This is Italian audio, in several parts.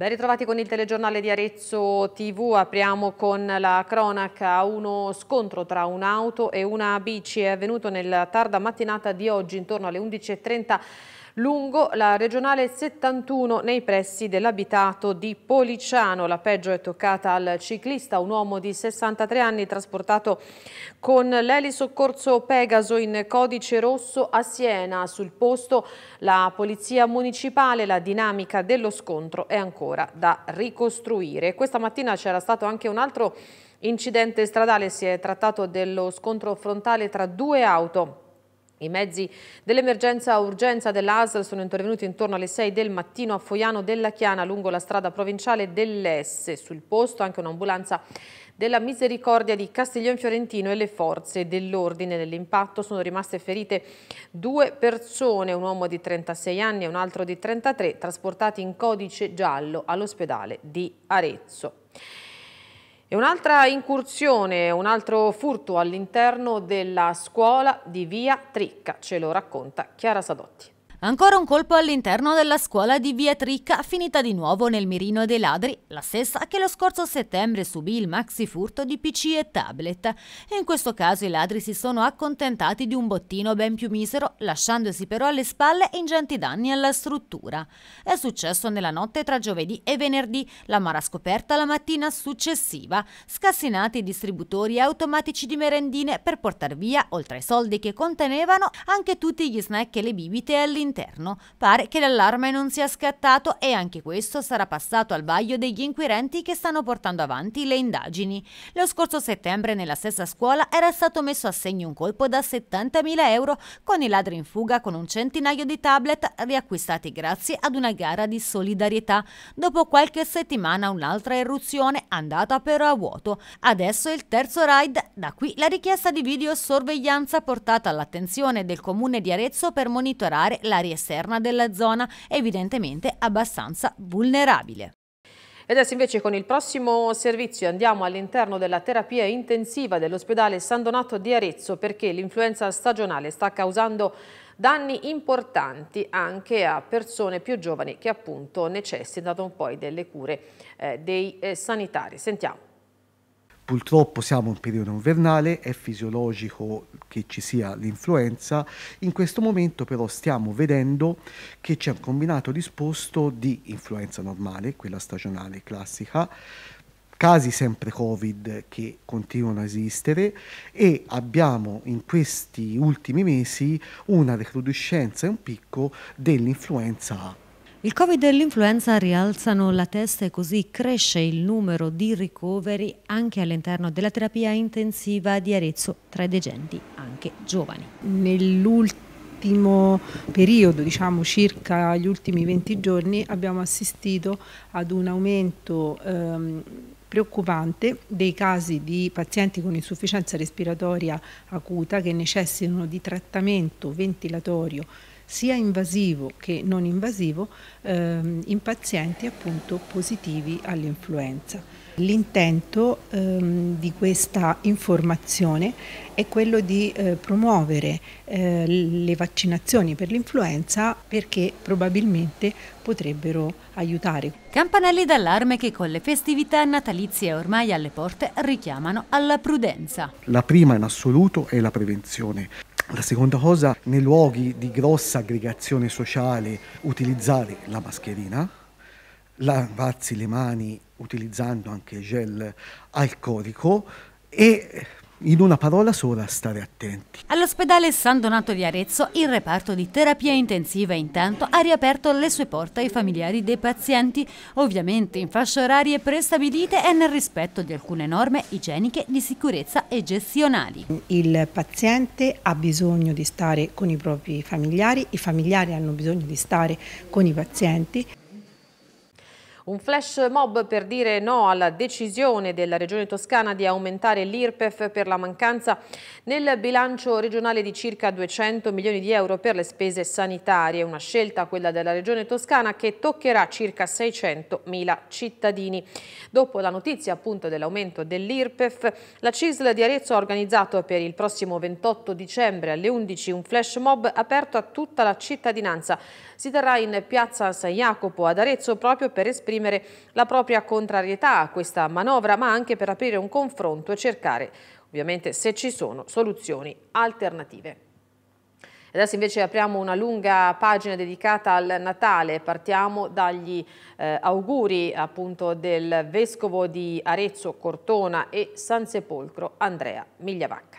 Ben ritrovati con il telegiornale di Arezzo TV, apriamo con la cronaca, uno scontro tra un'auto e una bici è avvenuto nella tarda mattinata di oggi intorno alle 11.30 lungo la regionale 71 nei pressi dell'abitato di Policiano. La peggio è toccata al ciclista, un uomo di 63 anni trasportato con l'elisoccorso Pegaso in codice rosso a Siena. Sul posto la polizia municipale, la dinamica dello scontro è ancora da ricostruire. Questa mattina c'era stato anche un altro incidente stradale, si è trattato dello scontro frontale tra due auto i mezzi dell'emergenza urgenza dell'ASL sono intervenuti intorno alle 6 del mattino a Foiano della Chiana lungo la strada provinciale dell'Esse. Sul posto anche un'ambulanza della Misericordia di Castiglione Fiorentino e le forze dell'ordine. Nell'impatto sono rimaste ferite due persone, un uomo di 36 anni e un altro di 33, trasportati in codice giallo all'ospedale di Arezzo. E un'altra incursione, un altro furto all'interno della scuola di Via Tricca, ce lo racconta Chiara Sadotti. Ancora un colpo all'interno della scuola di Via Tricca, finita di nuovo nel mirino dei ladri, la stessa che lo scorso settembre subì il maxi furto di PC e tablet. in questo caso i ladri si sono accontentati di un bottino ben più misero, lasciandosi però alle spalle ingenti danni alla struttura. È successo nella notte tra giovedì e venerdì, la mara scoperta la mattina successiva, scassinati i distributori automatici di merendine per portare via, oltre ai soldi che contenevano, anche tutti gli snack e le bibite all'interno all'interno. Pare che l'allarme non sia scattato e anche questo sarà passato al vaglio degli inquirenti che stanno portando avanti le indagini. Lo scorso settembre nella stessa scuola era stato messo a segno un colpo da 70.000 euro con i ladri in fuga con un centinaio di tablet riacquistati grazie ad una gara di solidarietà. Dopo qualche settimana un'altra eruzione andata però a vuoto. Adesso il terzo raid, da qui la richiesta di videosorveglianza portata all'attenzione del comune di Arezzo per monitorare la magari esterna della zona, evidentemente abbastanza vulnerabile. E adesso invece con il prossimo servizio andiamo all'interno della terapia intensiva dell'ospedale San Donato di Arezzo perché l'influenza stagionale sta causando danni importanti anche a persone più giovani che appunto necessitano poi delle cure eh, dei eh, sanitari. Sentiamo. Purtroppo siamo in periodo invernale, è fisiologico che ci sia l'influenza, in questo momento però stiamo vedendo che c'è un combinato disposto di influenza normale, quella stagionale classica, casi sempre Covid che continuano a esistere e abbiamo in questi ultimi mesi una recrudescenza e un picco dell'influenza A il Covid e l'influenza rialzano la testa e così cresce il numero di ricoveri anche all'interno della terapia intensiva di Arezzo tra i degenti, anche giovani. Nell'ultimo periodo, diciamo circa gli ultimi 20 giorni, abbiamo assistito ad un aumento ehm, preoccupante dei casi di pazienti con insufficienza respiratoria acuta che necessitano di trattamento ventilatorio sia invasivo che non invasivo ehm, in pazienti appunto positivi all'influenza. L'intento ehm, di questa informazione è quello di eh, promuovere eh, le vaccinazioni per l'influenza perché probabilmente potrebbero aiutare. Campanelli d'allarme che con le festività natalizie ormai alle porte richiamano alla prudenza. La prima in assoluto è la prevenzione. La seconda cosa, nei luoghi di grossa aggregazione sociale, utilizzare la mascherina, lavarsi le mani utilizzando anche gel alcolico e in una parola sola stare attenti. All'ospedale San Donato di Arezzo il reparto di terapia intensiva intanto ha riaperto le sue porte ai familiari dei pazienti, ovviamente in fasce orarie prestabilite e nel rispetto di alcune norme igieniche di sicurezza e gestionali. Il paziente ha bisogno di stare con i propri familiari, i familiari hanno bisogno di stare con i pazienti. Un flash mob per dire no alla decisione della Regione Toscana di aumentare l'IRPEF per la mancanza nel bilancio regionale di circa 200 milioni di euro per le spese sanitarie. Una scelta, quella della Regione Toscana, che toccherà circa 600 mila cittadini. Dopo la notizia appunto dell'aumento dell'IRPEF, la CISL di Arezzo ha organizzato per il prossimo 28 dicembre alle 11 un flash mob aperto a tutta la cittadinanza. Si terrà in piazza San Jacopo ad Arezzo proprio per esprimere esprimere la propria contrarietà a questa manovra, ma anche per aprire un confronto e cercare, ovviamente, se ci sono soluzioni alternative. Adesso invece apriamo una lunga pagina dedicata al Natale, partiamo dagli eh, auguri appunto del Vescovo di Arezzo, Cortona e San Sepolcro, Andrea Migliavacca.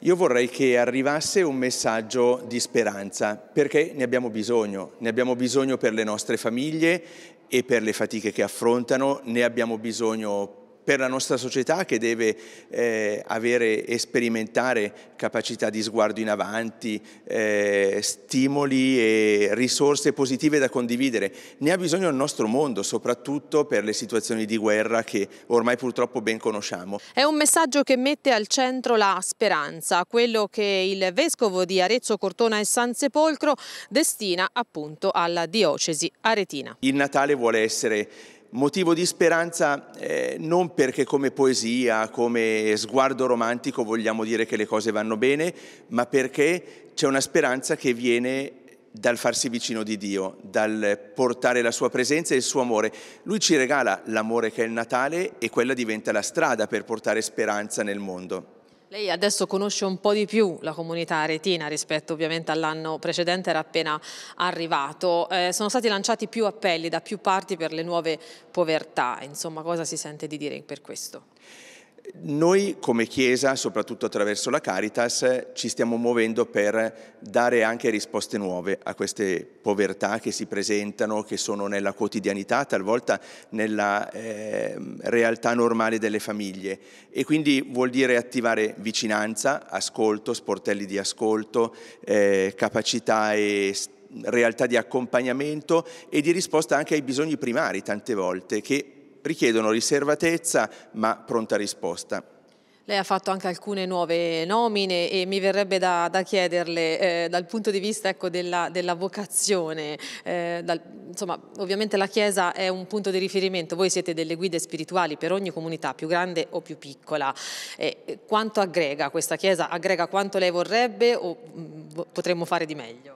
Io vorrei che arrivasse un messaggio di speranza, perché ne abbiamo bisogno, ne abbiamo bisogno per le nostre famiglie e per le fatiche che affrontano, ne abbiamo bisogno per la nostra società che deve eh, avere e sperimentare capacità di sguardo in avanti, eh, stimoli e risorse positive da condividere. Ne ha bisogno il nostro mondo, soprattutto per le situazioni di guerra che ormai purtroppo ben conosciamo. È un messaggio che mette al centro la speranza, quello che il vescovo di Arezzo, Cortona e San Sepolcro destina appunto alla diocesi aretina. Il Natale vuole essere motivo di speranza eh, non perché come poesia, come sguardo romantico vogliamo dire che le cose vanno bene, ma perché c'è una speranza che viene dal farsi vicino di Dio, dal portare la sua presenza e il suo amore. Lui ci regala l'amore che è il Natale e quella diventa la strada per portare speranza nel mondo. Lei adesso conosce un po' di più la comunità aretina rispetto ovviamente all'anno precedente, era appena arrivato. Eh, sono stati lanciati più appelli da più parti per le nuove povertà, insomma cosa si sente di dire per questo? Noi come Chiesa, soprattutto attraverso la Caritas, ci stiamo muovendo per dare anche risposte nuove a queste povertà che si presentano, che sono nella quotidianità, talvolta nella eh, realtà normale delle famiglie. E quindi vuol dire attivare vicinanza, ascolto, sportelli di ascolto, eh, capacità e realtà di accompagnamento e di risposta anche ai bisogni primari tante volte che richiedono riservatezza ma pronta risposta. Lei ha fatto anche alcune nuove nomine e mi verrebbe da, da chiederle eh, dal punto di vista ecco, della, della, vocazione, eh, dal, insomma, ovviamente la Chiesa è un punto di riferimento, voi siete delle guide spirituali per ogni comunità, più grande o più piccola, eh, quanto aggrega questa Chiesa? Aggrega quanto lei vorrebbe o mh, mm, potremmo fare di meglio?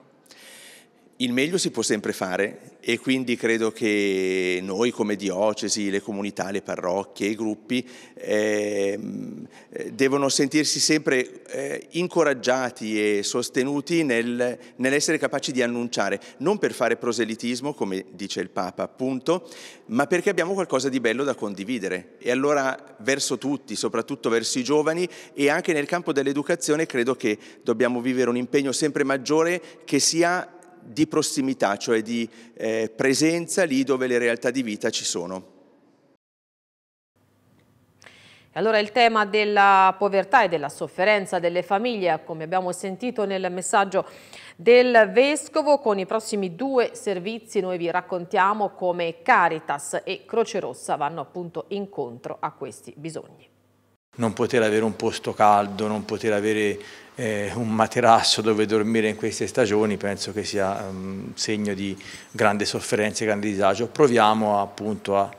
il meglio si può sempre fare e quindi credo che noi come diocesi, le comunità, le parrocchie, i gruppi ehm, eh, devono sentirsi sempre eh, incoraggiati e sostenuti nel, nell'essere capaci di annunciare, non per fare proselitismo, come dice il Papa appunto, ma perché abbiamo qualcosa di bello da condividere. E allora verso tutti, soprattutto verso i giovani e anche nel campo dell'educazione, credo che dobbiamo vivere un impegno sempre maggiore che sia di prossimità, cioè di eh, presenza lì dove le realtà di vita ci sono. Allora il tema della povertà e della sofferenza delle famiglie, come abbiamo sentito nel messaggio del Vescovo, con i prossimi due servizi noi vi raccontiamo come Caritas e Croce Rossa vanno appunto incontro a questi bisogni non poter avere un posto caldo, non poter avere eh, un materasso dove dormire in queste stagioni penso che sia un mm, segno di grande sofferenza e grande disagio. Proviamo appunto a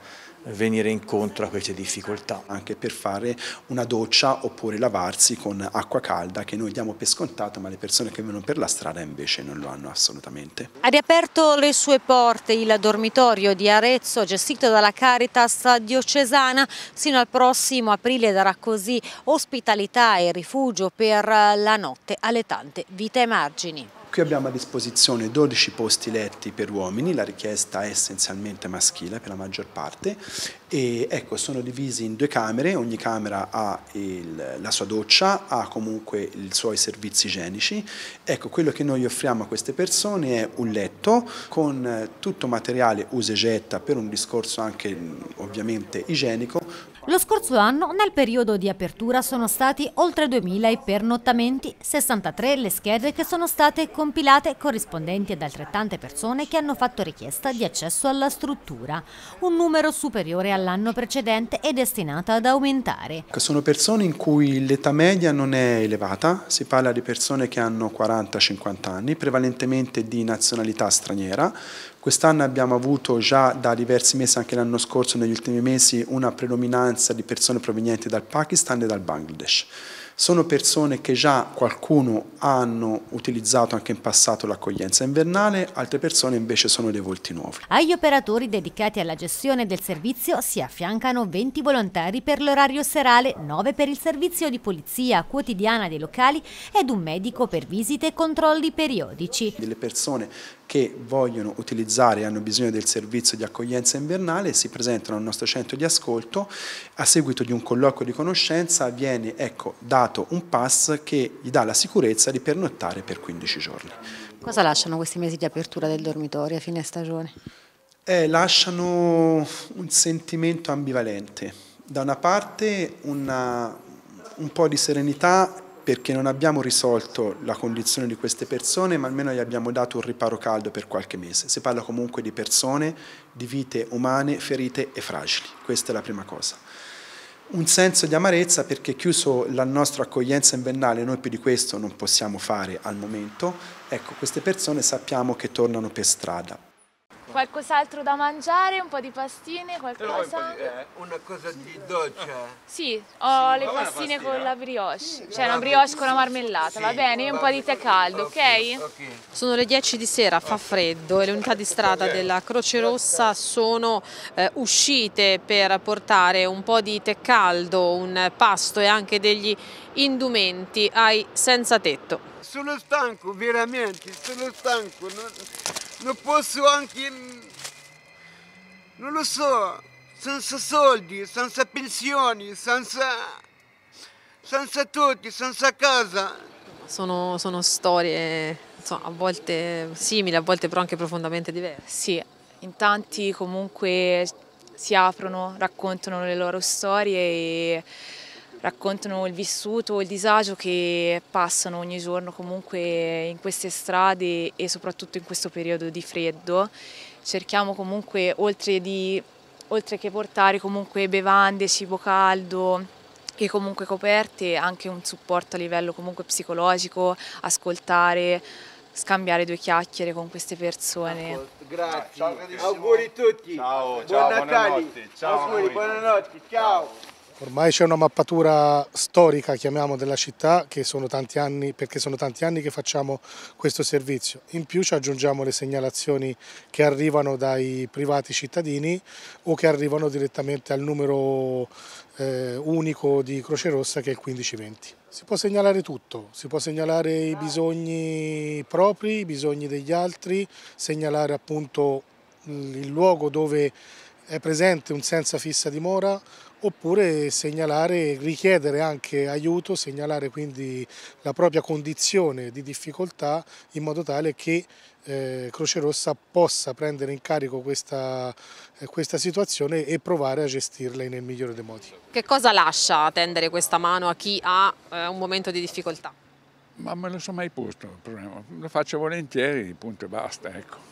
venire incontro a queste difficoltà. Anche per fare una doccia oppure lavarsi con acqua calda che noi diamo per scontata ma le persone che vengono per la strada invece non lo hanno assolutamente. Ha riaperto le sue porte il dormitorio di Arezzo gestito dalla Caritas diocesana sino al prossimo aprile darà così ospitalità e rifugio per la notte alle tante vite e margini. Qui abbiamo a disposizione 12 posti letti per uomini, la richiesta è essenzialmente maschile per la maggior parte, e ecco, sono divisi in due camere, ogni camera ha il, la sua doccia, ha comunque i suoi servizi igienici. Ecco, quello che noi offriamo a queste persone è un letto con tutto materiale usa e getta per un discorso anche ovviamente igienico lo scorso anno, nel periodo di apertura, sono stati oltre 2.000 i pernottamenti, 63 le schede che sono state compilate corrispondenti ad altrettante persone che hanno fatto richiesta di accesso alla struttura, un numero superiore all'anno precedente e destinato ad aumentare. Sono persone in cui l'età media non è elevata, si parla di persone che hanno 40-50 anni, prevalentemente di nazionalità straniera, Quest'anno abbiamo avuto già da diversi mesi, anche l'anno scorso, negli ultimi mesi, una predominanza di persone provenienti dal Pakistan e dal Bangladesh sono persone che già qualcuno hanno utilizzato anche in passato l'accoglienza invernale, altre persone invece sono dei volti nuovi. Agli operatori dedicati alla gestione del servizio si affiancano 20 volontari per l'orario serale, 9 per il servizio di polizia quotidiana dei locali ed un medico per visite e controlli periodici. Delle persone che vogliono utilizzare e hanno bisogno del servizio di accoglienza invernale si presentano al nostro centro di ascolto, a seguito di un colloquio di conoscenza viene ecco, dato dato un pass che gli dà la sicurezza di pernottare per 15 giorni. Cosa lasciano questi mesi di apertura del dormitorio a fine stagione? Eh, lasciano un sentimento ambivalente. Da una parte una, un po' di serenità perché non abbiamo risolto la condizione di queste persone, ma almeno gli abbiamo dato un riparo caldo per qualche mese. Si parla comunque di persone, di vite umane, ferite e fragili. Questa è la prima cosa un senso di amarezza perché chiuso la nostra accoglienza invernale, noi più di questo non possiamo fare al momento, ecco queste persone sappiamo che tornano per strada. Qualcos'altro da mangiare? Un po' di pastine? Qualcosa? Eh, una cosa di doccia? Sì, ho sì, le pastine con la brioche, sì, cioè una brioche sì, con la marmellata, va bene? E un po' di tè caldo, okay, ok? Sono le 10 di sera, fa freddo e le unità di strada della Croce Rossa sono eh, uscite per portare un po' di tè caldo, un pasto e anche degli indumenti ai senza tetto. Sono stanco, veramente, sono stanco. Non non posso anche, non lo so, senza soldi, senza pensioni, senza, senza tutti, senza casa. Sono, sono storie insomma, a volte simili, a volte però anche profondamente diverse. Sì, in tanti comunque si aprono, raccontano le loro storie e raccontano il vissuto, il disagio che passano ogni giorno comunque in queste strade e soprattutto in questo periodo di freddo. Cerchiamo comunque, oltre, di, oltre che portare comunque bevande, cibo caldo, e comunque coperte, anche un supporto a livello comunque psicologico, ascoltare, scambiare due chiacchiere con queste persone. Grazie, ciao, auguri a tutti, ciao, buon ciao, Natale, buonanotte, ciao, auguri, buonanotte, ciao. Ormai c'è una mappatura storica, chiamiamo, della città, sono anni, perché sono tanti anni che facciamo questo servizio. In più ci aggiungiamo le segnalazioni che arrivano dai privati cittadini o che arrivano direttamente al numero eh, unico di Croce Rossa che è il 1520. Si può segnalare tutto, si può segnalare i bisogni propri, i bisogni degli altri, segnalare appunto il luogo dove è presente un senza fissa dimora oppure segnalare, richiedere anche aiuto, segnalare quindi la propria condizione di difficoltà in modo tale che eh, Croce Rossa possa prendere in carico questa, eh, questa situazione e provare a gestirla nel migliore dei modi. Che cosa lascia tendere questa mano a chi ha eh, un momento di difficoltà? Ma me lo sono mai posto il problema, lo faccio volentieri, punto e basta, ecco.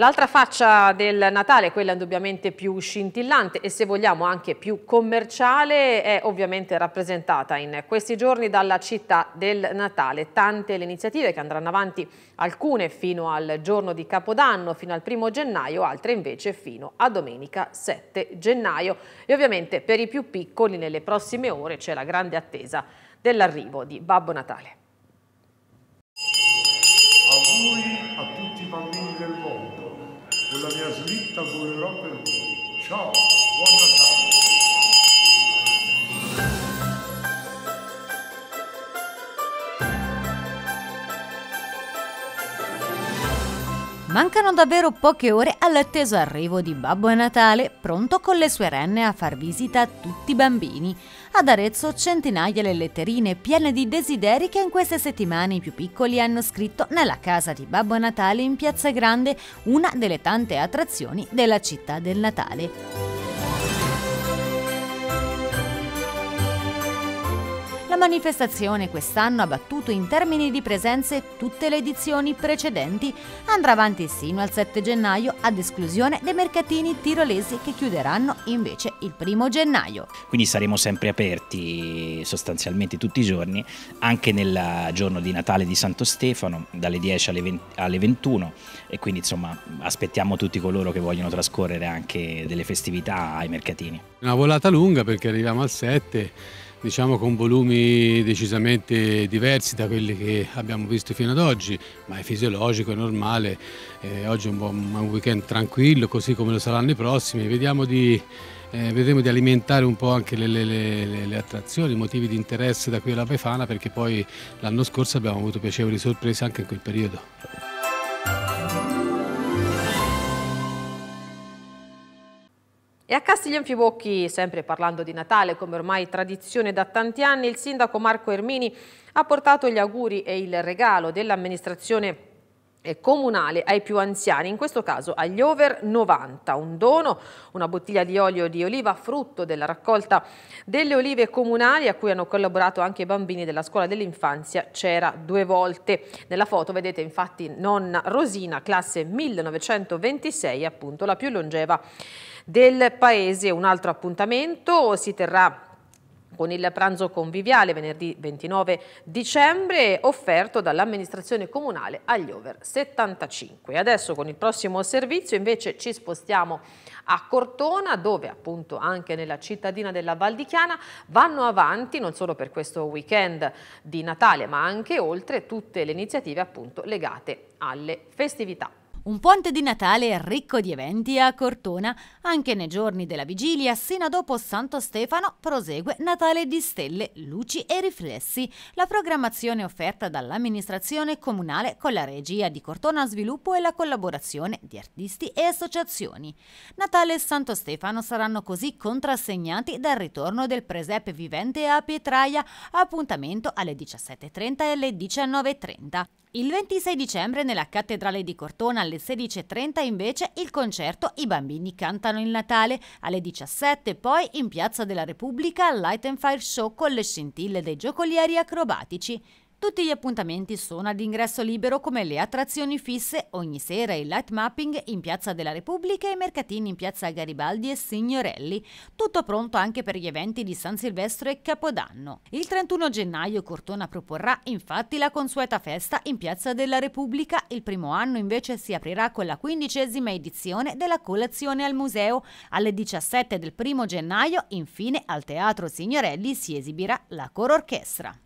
L'altra faccia del Natale, quella indubbiamente più scintillante e se vogliamo anche più commerciale, è ovviamente rappresentata in questi giorni dalla città del Natale. Tante le iniziative che andranno avanti, alcune fino al giorno di Capodanno, fino al primo gennaio, altre invece fino a domenica 7 gennaio. E ovviamente per i più piccoli nelle prossime ore c'è la grande attesa dell'arrivo di Babbo Natale. Auguri a tutti i bambini con la mia slitta volerò per voi. Ciao, buon Natale! Mancano davvero poche ore all'atteso arrivo di Babbo Natale, pronto con le sue renne a far visita a tutti i bambini. Ad Arezzo centinaia le letterine piene di desideri che in queste settimane i più piccoli hanno scritto nella casa di Babbo Natale in Piazza Grande, una delle tante attrazioni della città del Natale. manifestazione quest'anno ha battuto in termini di presenze tutte le edizioni precedenti, andrà avanti sino al 7 gennaio ad esclusione dei mercatini tirolesi che chiuderanno invece il primo gennaio. Quindi saremo sempre aperti sostanzialmente tutti i giorni, anche nel giorno di Natale di Santo Stefano dalle 10 alle, 20, alle 21 e quindi insomma aspettiamo tutti coloro che vogliono trascorrere anche delle festività ai mercatini. Una volata lunga perché arriviamo al 7 diciamo con volumi decisamente diversi da quelli che abbiamo visto fino ad oggi, ma è fisiologico, è normale, eh, oggi è un, buon, un weekend tranquillo, così come lo saranno i prossimi, vediamo di... Eh, vedremo di alimentare un po' anche le, le, le, le, attrazioni, i motivi di interesse da qui alla Befana perché poi l'anno scorso abbiamo avuto piacevoli sorprese anche in quel periodo. E a Castiglion Fibocchi, sempre parlando di Natale, come ormai tradizione da tanti anni, il sindaco Marco Ermini ha portato gli auguri e il regalo dell'amministrazione eh, comunale ai più anziani, in questo caso agli over 90. Un dono, una bottiglia di olio di oliva frutto della raccolta delle olive comunali a cui hanno collaborato anche i bambini della scuola dell'infanzia C'era due volte. Nella foto vedete infatti nonna Rosina, classe 1926, appunto la più longeva del Paese. Un altro appuntamento si terrà con il pranzo conviviale venerdì 29 dicembre offerto dall'amministrazione comunale agli over 75. Adesso con il prossimo servizio invece ci spostiamo a Cortona dove appunto anche nella cittadina della Val di Chiana vanno avanti non solo per questo weekend di Natale ma anche oltre tutte le iniziative appunto legate alle festività. Un ponte di Natale ricco di eventi a Cortona. Anche nei giorni della vigilia, sino a dopo Santo Stefano, prosegue Natale di stelle, luci e riflessi. La programmazione offerta dall'amministrazione comunale con la regia di Cortona Sviluppo e la collaborazione di artisti e associazioni. Natale e Santo Stefano saranno così contrassegnati dal ritorno del presepe vivente a Pietraia, appuntamento alle 17.30 e alle 19.30. Il 26 dicembre nella cattedrale di Cortona alle 16.30 invece il concerto I bambini cantano il Natale, alle 17 poi in Piazza della Repubblica Light and Fire Show con le scintille dei giocolieri acrobatici. Tutti gli appuntamenti sono ad ingresso libero come le attrazioni fisse ogni sera il light mapping in Piazza della Repubblica e i mercatini in Piazza Garibaldi e Signorelli. Tutto pronto anche per gli eventi di San Silvestro e Capodanno. Il 31 gennaio Cortona proporrà infatti la consueta festa in Piazza della Repubblica. Il primo anno invece si aprirà con la quindicesima edizione della colazione al museo. Alle 17 del primo gennaio infine al Teatro Signorelli si esibirà la coro orchestra.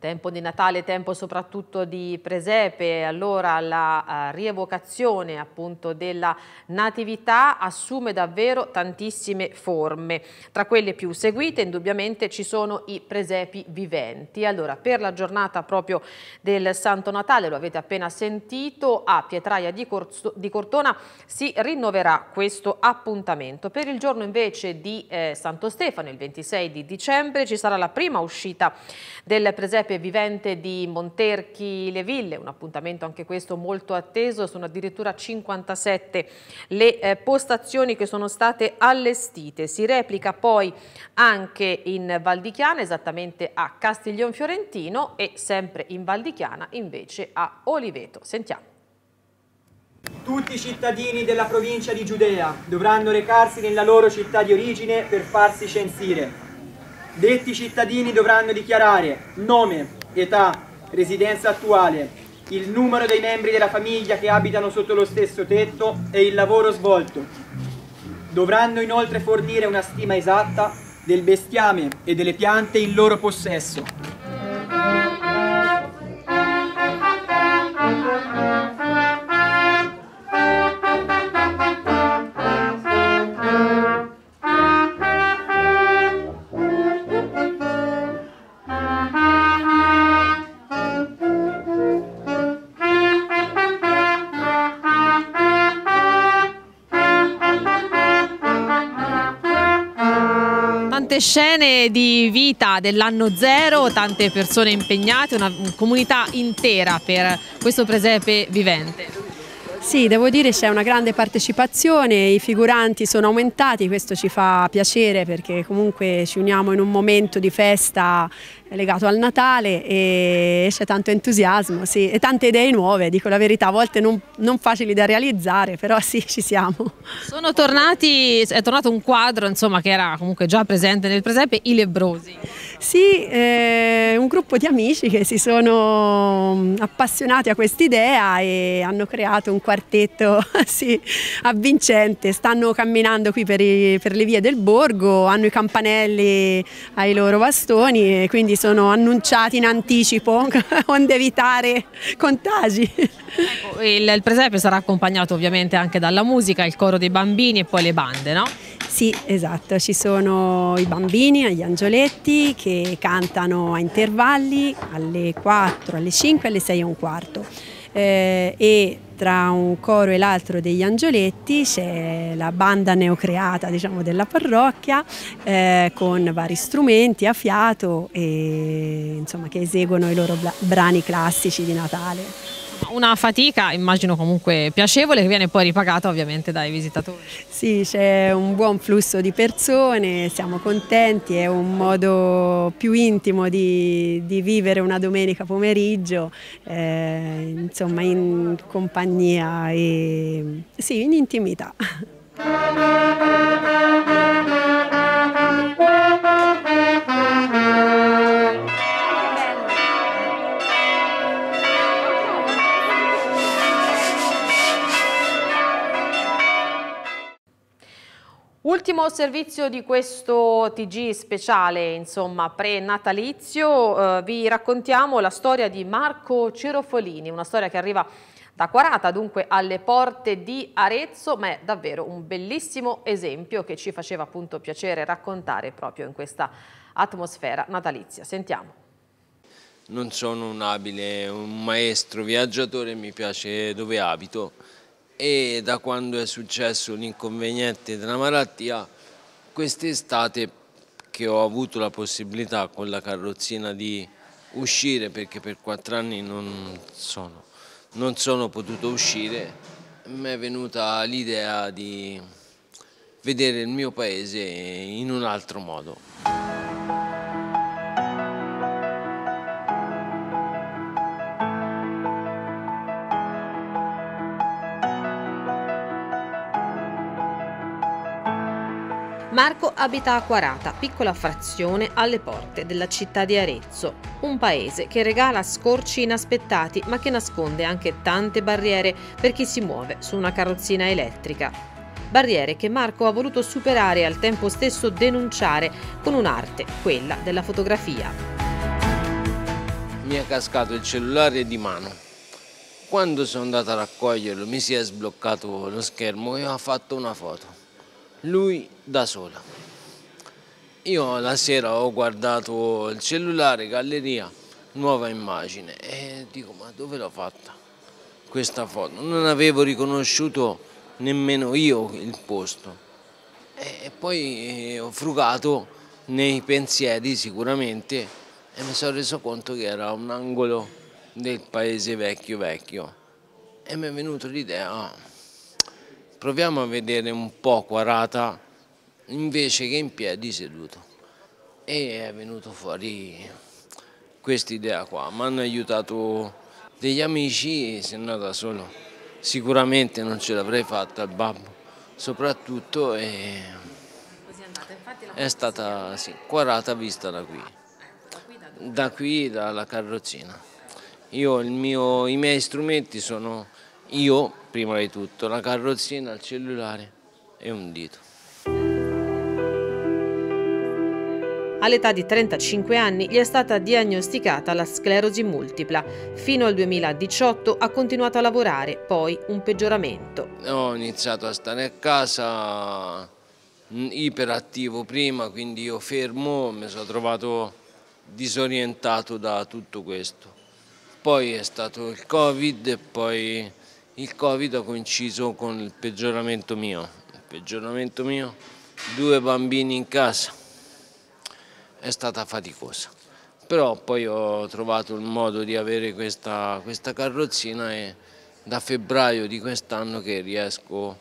Tempo di Natale, tempo soprattutto di presepe, allora la eh, rievocazione appunto della natività assume davvero tantissime forme. Tra quelle più seguite indubbiamente ci sono i presepi viventi. Allora per la giornata proprio del Santo Natale, lo avete appena sentito, a Pietraia di, Corso, di Cortona si rinnoverà questo appuntamento. Per il giorno invece di eh, Santo Stefano, il 26 di dicembre, ci sarà la prima uscita del presepe Giuseppe Vivente di Monterchi Le Ville, un appuntamento anche questo molto atteso, sono addirittura 57 le eh, postazioni che sono state allestite. Si replica poi anche in Val di Chiana, esattamente a Castiglion Fiorentino e sempre in Val di Chiana invece a Oliveto. Sentiamo. Tutti i cittadini della provincia di Giudea dovranno recarsi nella loro città di origine per farsi censire Detti cittadini dovranno dichiarare nome, età, residenza attuale, il numero dei membri della famiglia che abitano sotto lo stesso tetto e il lavoro svolto. Dovranno inoltre fornire una stima esatta del bestiame e delle piante in loro possesso. scene di vita dell'anno zero, tante persone impegnate, una comunità intera per questo presepe vivente. Sì, devo dire c'è una grande partecipazione, i figuranti sono aumentati, questo ci fa piacere perché comunque ci uniamo in un momento di festa legato al Natale e c'è tanto entusiasmo sì, e tante idee nuove, dico la verità, a volte non, non, facili da realizzare, però sì, ci siamo. Sono tornati, è tornato un quadro insomma, che era comunque già presente nel presepe, I Lebrosi. Sì, eh, un gruppo di amici che si sono mm, appassionati a quest'idea e hanno creato un quartetto sì, avvincente, stanno camminando qui per, i, per le vie del borgo, hanno i campanelli ai loro bastoni e quindi sono annunciati in anticipo, onde evitare contagi. Ecco, il, il presepe sarà accompagnato ovviamente anche dalla musica, il coro dei bambini e poi le bande, no? Sì, esatto, ci sono i bambini, gli angioletti che cantano a intervalli alle 4, alle 5, alle 6 e un quarto. Eh, e tra un coro e l'altro degli angioletti c'è la banda neocreata diciamo, della parrocchia eh, con vari strumenti a fiato e, insomma, che eseguono i loro brani classici di Natale. Una fatica immagino comunque piacevole che viene poi ripagata ovviamente dai visitatori. Sì, c'è un buon flusso di persone, siamo contenti, è un modo più intimo di, di vivere una domenica pomeriggio, eh, insomma in compagnia e sì, in intimità. Ultimo servizio di questo TG speciale, insomma, pre-natalizio, eh, vi raccontiamo la storia di Marco Cerofolini, una storia che arriva da Quarata, dunque alle porte di Arezzo, ma è davvero un bellissimo esempio che ci faceva appunto piacere raccontare proprio in questa atmosfera natalizia. Sentiamo. Non sono un abile, un maestro viaggiatore, mi piace dove abito e da quando è successo l'inconveniente della malattia, quest'estate che ho avuto la possibilità con la carrozzina di uscire perché per quattro anni non sono, non sono potuto uscire, mi è venuta l'idea di vedere il mio paese in un altro modo. Marco abita a Quarata, piccola frazione alle porte della città di Arezzo, un paese che regala scorci inaspettati ma che nasconde anche tante barriere per chi si muove su una carrozzina elettrica. Barriere che Marco ha voluto superare e al tempo stesso denunciare con un'arte, quella della fotografia. Mi è cascato il cellulare di mano quando sono andato a raccoglierlo mi si è sbloccato lo schermo e ho fatto una foto lui da sola. Io la sera ho guardato il cellulare, galleria, nuova immagine e dico ma dove l'ho fatta questa foto? Non avevo riconosciuto nemmeno io il posto e poi eh, ho frugato nei pensieri sicuramente e mi sono reso conto che era un angolo del paese vecchio vecchio e mi è venuto l'idea Proviamo a vedere un po' quarata invece che in piedi seduto. E è venuto fuori quest'idea qua. Mi hanno aiutato degli amici, se no da solo sicuramente non ce l'avrei fatta il babbo, soprattutto è, è stata sì, quarata vista da qui, da qui dalla carrozzina. Io, mio, I miei strumenti sono io, prima di tutto, la carrozzina, il cellulare e un dito. All'età di 35 anni gli è stata diagnosticata la sclerosi multipla. Fino al 2018 ha continuato a lavorare, poi un peggioramento. Ho iniziato a stare a casa, mm, iperattivo prima, quindi io fermo, mi sono trovato disorientato da tutto questo. Poi è stato il Covid e poi il Covid ha coinciso con il peggioramento mio. Il peggioramento mio, due bambini in casa, è stata faticosa. Però poi ho trovato il modo di avere questa, questa carrozzina e da febbraio di quest'anno che riesco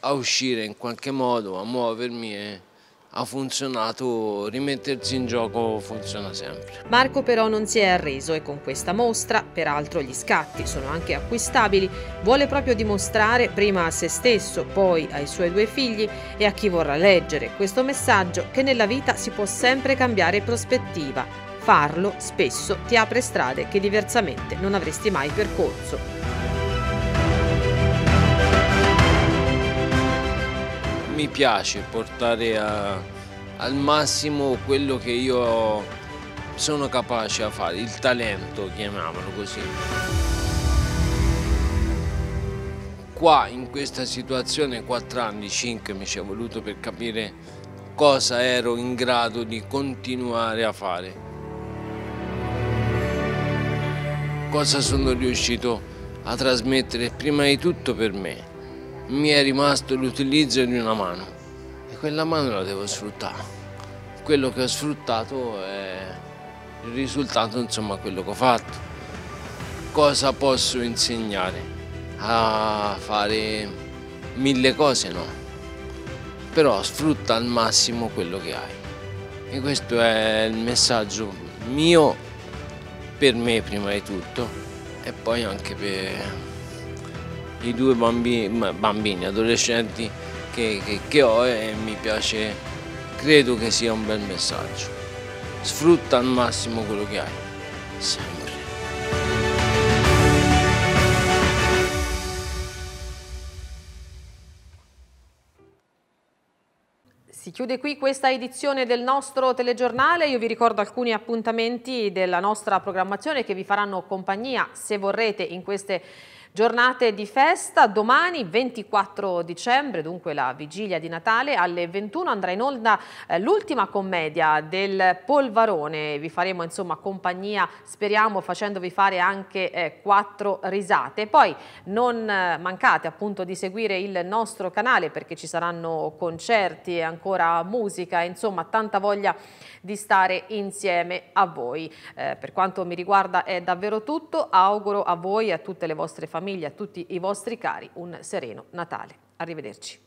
a uscire in qualche modo, a muovermi e ha funzionato, rimettersi in gioco funziona sempre. Marco però non si è arreso e con questa mostra, peraltro gli scatti sono anche acquistabili, vuole proprio dimostrare prima a se stesso, poi ai suoi due figli e a chi vorrà leggere questo messaggio che nella vita si può sempre cambiare prospettiva. Farlo spesso ti apre strade che diversamente non avresti mai percorso. mi piace portare a, al massimo quello che io sono capace a fare, il talento, chiamiamolo così. Qua, in questa situazione, 4 anni, 5 mi ci è voluto per capire cosa ero in grado di continuare a fare. Cosa sono riuscito a trasmettere prima di tutto per me mi è rimasto l'utilizzo di una mano e quella mano la devo sfruttare. Quello che ho sfruttato è il risultato, insomma, quello che ho fatto. Cosa posso insegnare? A fare mille cose, no? Però sfrutta al massimo quello che hai. E questo è il messaggio mio, per me prima di tutto, e poi anche per i due bambini, bambini adolescenti che, che, che ho e mi piace, credo che sia un bel messaggio. Sfrutta al massimo quello che hai, sempre. Si chiude qui questa edizione del nostro telegiornale, io vi ricordo alcuni appuntamenti della nostra programmazione che vi faranno compagnia se vorrete in queste Giornate di festa, domani 24 dicembre, dunque la vigilia di Natale, alle 21 andrà in onda eh, l'ultima commedia del Polvarone. Vi faremo insomma compagnia, speriamo, facendovi fare anche eh, quattro risate. Poi non eh, mancate appunto di seguire il nostro canale perché ci saranno concerti e ancora musica, insomma tanta voglia di stare insieme a voi. Eh, per quanto mi riguarda è davvero tutto, auguro a voi e a tutte le vostre famiglie famiglia, a tutti i vostri cari un sereno Natale. Arrivederci.